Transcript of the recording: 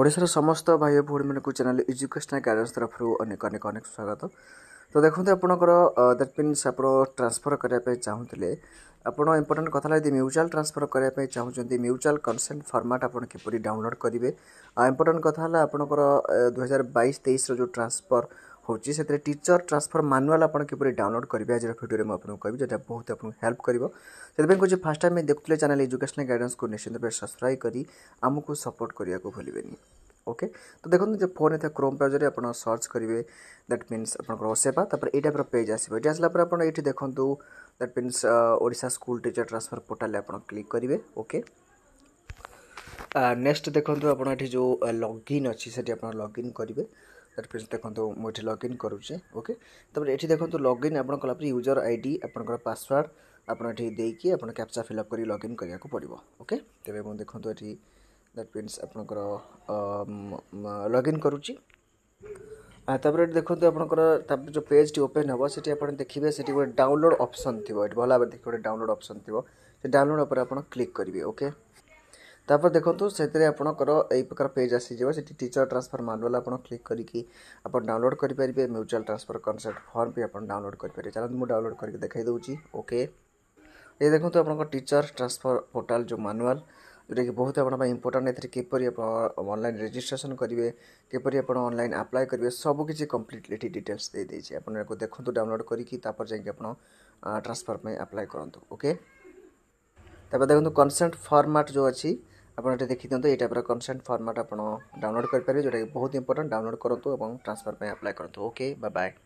ଓଡ଼ିଶାର ସମସ୍ତ ଭାଇ ଓ ଭଉଣୀମାନଙ୍କୁ ଚ୍ୟାନେଲ୍ ଏଜୁକେସନାଲ୍ ଗାଇଡ଼ାନ୍ସ ତରଫରୁ ଅନେକ ଅନେକ ଅନେକ ସ୍ୱାଗତ ତ ଦେଖନ୍ତୁ ଆପଣଙ୍କର ଦ୍ୟାଟ୍ ମିନ୍ସ ଆପଣ ଟ୍ରାନ୍ସଫର କରିବା ପାଇଁ ଚାହୁଁଥିଲେ ଆପଣ ଇମ୍ପୋର୍ଟାଣ୍ଟ କଥା ହେଲା ଯଦି ମ୍ୟୁଚୁଆଲ୍ ଟ୍ରାନ୍ସଫର କରିବା ପାଇଁ ଚାହୁଁଛନ୍ତି ମ୍ୟୁଚୁଆଲ୍ କନସେଣ୍ଟ ଫର୍ମାଟ୍ ଆପଣ କିପରି ଡାଉନଲୋଡ଼୍ କରିବେ ଆଉ ଇମ୍ପୋର୍ଟାଣ୍ଟ କଥା ହେଲା ଆପଣଙ୍କର ଦୁଇହଜାର ବାଇଶ ତେଇଶର ଯେଉଁ ଟ୍ରାନ୍ସଫର ହେଉଛି ସେଥିରେ ଟିଚର୍ ଟ୍ରାନ୍ସଫର୍ ମାନୁଆଲ୍ ଆପଣ କିପରି ଡାଉନଲୋଡ଼୍ କରିବେ ଆଜିର ଭିଡ଼ିଓରେ ମୁଁ ଆପଣଙ୍କୁ କହିବି ଯେଉଁଟା ବହୁତ ଆପଣଙ୍କୁ ହେଲ୍ପ କରିବ ସେଥିପାଇଁ କହୁଛି ଫାର୍ଷ୍ଟ ଟାଇମ୍ ଦେଖୁଥିଲେ ଚ୍ୟାନେଲ୍ ଏଜୁକେସନାଲ୍ ଗାଇଡ଼ାନ୍ସକୁ ନିଶ୍ଚିତ ଭାବେ ସବସ୍କ୍ରାଇବ୍ କରି ଆମକୁ ସପୋର୍ଟ କରିବାକୁ ଭୁଲିବେନି ଓକେ ତ ଦେଖନ୍ତୁ ଯେ ଫୋନ୍ ଏଥିରେ କ୍ରୋମ୍ ବ୍ରାଉଜର୍ରେ ଆପଣ ସର୍ଚ୍ଚ କରିବେ ଦ୍ୟାଟ୍ ମିନ୍ସ ଆପଣଙ୍କର ଓସେବା ତାପରେ ଏଇ ଟାଇପ୍ର ପେଜ୍ ଆସିବ ଏଠି ଆସିଲା ପରେ ଆପଣ ଏଇଠି ଦେଖନ୍ତୁ that means Odisha school teacher transfer ପୋର୍ଟାଲ୍ରେ ଆପଣ କ୍ଲିକ୍ କରିବେ ଓକେ ନେକ୍ସଟ ଦେଖନ୍ତୁ ଆପଣ ଏଠି ଯେଉଁ ଲଗ୍ଇନ୍ ଅଛି ସେଠି ଆପଣ ଲଗ୍ଇନ୍ କରିବେ दैट मीन देखो मुझे लगइन करुचे ओके ये देखो लगइन आपड़ कला यूजर आई डी आपर पासवर्ड आपकी आप कैप्चा फिलअप कर लगइन करा पड़ो ओके तेरे मुझे देखो ये दैट मीन आप लगइन करुच देखते आप जो पेज टी ओपेन हे सी आप देखिए गोटे डाउनलोड अप्सन थी भल भाव देखिए गोटे डाउनलोड अप्सन थी डाउनलोड पर आप क्लिक करेंगे ओके ତାପରେ ଦେଖନ୍ତୁ ସେଥିରେ ଆପଣଙ୍କର ଏଇ ପ୍ରକାର ପେଜ୍ ଆସିଯିବ ସେଠି ଟିଚର୍ ଟ୍ରାନ୍ସଫର୍ ମାନୁଆଲ୍ ଆପଣ କ୍ଲିକ୍ କରିକି ଆପଣ ଡାଉନଲୋଡ଼୍ କରିପାରିବେ ମ୍ୟୁଚୁଆଲ୍ ଟ୍ରାନ୍ସଫର୍ କନସେପ୍ଟ ଫର୍ମ ବି ଆପଣ ଡାଉନଲୋଡ଼୍ କରିପାରିବେ ଚାଲନ୍ତୁ ମୁଁ ଡାଉନଲୋଡ଼୍ କରିକି ଦେଖାଇ ଦେଉଛି ଓକେ ଏ ଦେଖନ୍ତୁ ଆପଣଙ୍କ ଟିଚର୍ ଟ୍ରାନ୍ସଫର୍ ପୋର୍ଟାଲ୍ ଯେଉଁ ମାନୁଆଲ୍ ଯେଉଁଟାକି ବହୁତ ଆପଣଙ୍କ ପାଇଁ ଇମ୍ପୋର୍ଟାଣ୍ଟ ଏଥିରେ କିପରି ଆପଣ ଅନଲାଇନ୍ ରେଜିଷ୍ଟ୍ରେସନ୍ କରିବେ କିପରି ଆପଣ ଅନଲାଇନ୍ ଆପ୍ଲାଏ କରିବେ ସବୁକିଛି କମ୍ପ୍ଲିଟଲି ଏଠି ଡିଟେଲ୍ସ ଦେଇଦେଇଛି ଆପଣ ଏହାକୁ ଦେଖନ୍ତୁ ଡାଉନଲୋଡ଼୍ କରିକି ତାପରେ ଯାଇକି ଆପଣ ଟ୍ରାନ୍ସଫର୍ ପାଇଁ ଆପ୍ଲାଏ କରନ୍ତୁ ଓକେ ତାପରେ ଦେଖନ୍ତୁ କନସେଣ୍ଟ ଫର୍ମାଟ୍ ଯେଉଁ ଅଛି ଆପଣ ଏଠି ଦେଖିଦିଅନ୍ତୁ ଏଇ ଟାଇପ୍ର କନସେଣ୍ଟ ଫର୍ମାଟ୍ ଆପଣ ଡାଉନଲୋଡ଼୍ କରିପାରିବେ ଯେଉଁଟାକି ବହୁତ ଇମ୍ପୋର୍ଟାଣ୍ଟ ଡାଉନଲୋଡ଼୍ କରନ୍ତୁ ଏବଂ ଟ୍ରାନ୍ସଫର୍ ପାଇଁ ଆପ୍ଲାଏ କରନ୍ତୁ ଓକେ ବାଏ